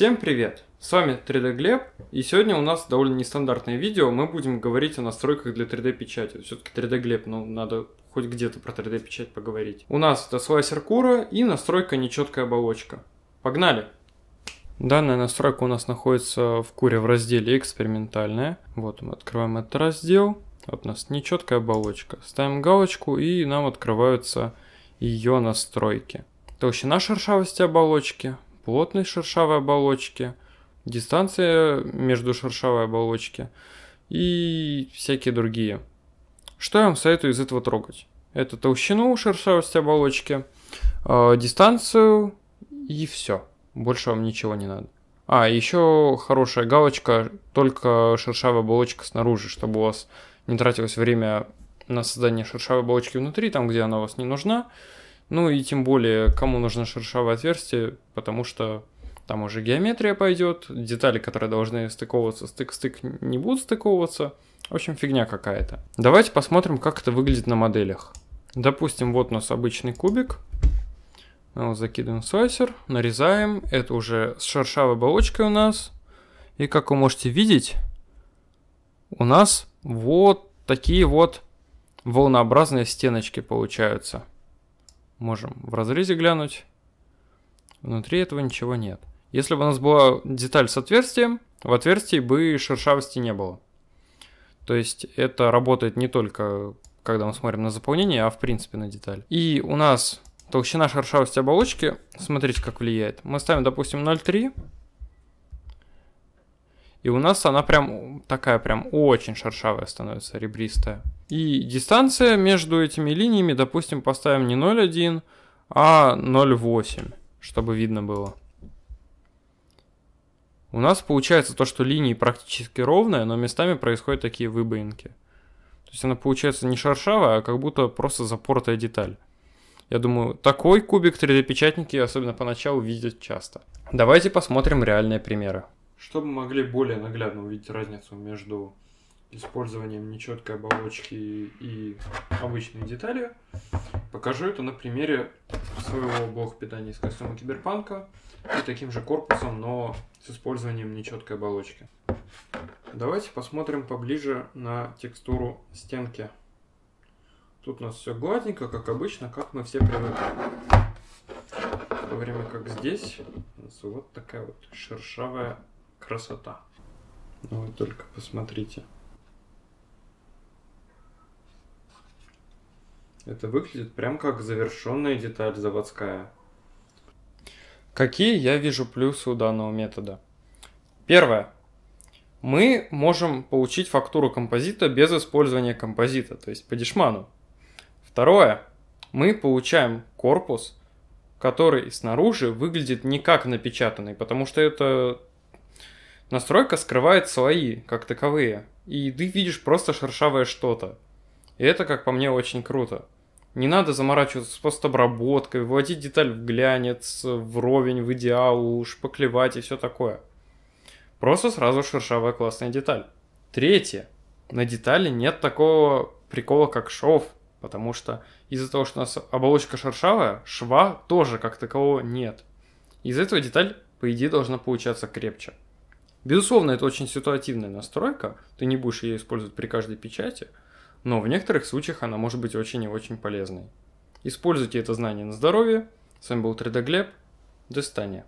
Всем привет! С вами 3D Глеб, и сегодня у нас довольно нестандартное видео. Мы будем говорить о настройках для 3D-печати. Все-таки 3D Глеб, ну, надо хоть где-то про 3D-печать поговорить. У нас это слайсер кура и настройка нечеткая оболочка. Погнали! Данная настройка у нас находится в куре в разделе «Экспериментальная». Вот мы открываем этот раздел. Вот у нас нечеткая оболочка. Ставим галочку, и нам открываются ее настройки. Толщина шершавости оболочки – плотность шершавой оболочки, дистанция между шершавой оболочки и всякие другие. Что я вам советую из этого трогать? Это толщину шершавости оболочки, э, дистанцию и все. Больше вам ничего не надо. А, еще хорошая галочка, только шершавая оболочка снаружи, чтобы у вас не тратилось время на создание шершавой оболочки внутри, там, где она у вас не нужна. Ну и тем более, кому нужно шершавое отверстие, потому что там уже геометрия пойдет, детали, которые должны стыковаться, стык-стык не будут стыковаться, В общем, фигня какая-то. Давайте посмотрим, как это выглядит на моделях. Допустим, вот у нас обычный кубик. Мы ну, его закидываем в слайсер, нарезаем. Это уже с шершавой оболочкой у нас. И как вы можете видеть, у нас вот такие вот волнообразные стеночки получаются. Можем в разрезе глянуть. Внутри этого ничего нет. Если бы у нас была деталь с отверстием, в отверстии бы шершавости не было. То есть это работает не только когда мы смотрим на заполнение, а в принципе на деталь. И у нас толщина шершавости оболочки, смотрите как влияет. Мы ставим, допустим, 0,3. И у нас она прям такая прям очень шершавая становится, ребристая. И дистанция между этими линиями, допустим, поставим не 0,1, а 0,8, чтобы видно было. У нас получается то, что линии практически ровные, но местами происходят такие выбоинки. То есть она получается не шершавая, а как будто просто запортая деталь. Я думаю, такой кубик 3D-печатники, особенно поначалу, видят часто. Давайте посмотрим реальные примеры. Чтобы могли более наглядно увидеть разницу между использованием нечеткой оболочки и обычных деталей. Покажу это на примере своего блока питания из костюма Киберпанка и таким же корпусом, но с использованием нечеткой оболочки. Давайте посмотрим поближе на текстуру стенки. Тут у нас все гладненько, как обычно, как мы все привыкли. В то время как здесь у нас вот такая вот шершавая красота. Ну, вы только посмотрите. Это выглядит прям как завершенная деталь заводская. Какие я вижу плюсы у данного метода? Первое. Мы можем получить фактуру композита без использования композита, то есть по дешману. Второе. Мы получаем корпус, который снаружи выглядит не как напечатанный, потому что эта настройка скрывает слои как таковые, и ты видишь просто шершавое что-то. И это, как по мне, очень круто. Не надо заморачиваться с постобработкой, выводить деталь в глянец, вровень, в идеал, шпаклевать и все такое. Просто сразу шершавая классная деталь. Третье. На детали нет такого прикола, как шов, потому что из-за того, что у нас оболочка шершавая, шва тоже как такового нет. Из этого деталь, по идее, должна получаться крепче. Безусловно, это очень ситуативная настройка, ты не будешь ее использовать при каждой печати – но в некоторых случаях она может быть очень и очень полезной. Используйте это знание на здоровье. С вами был 3D Глеб. До свидания.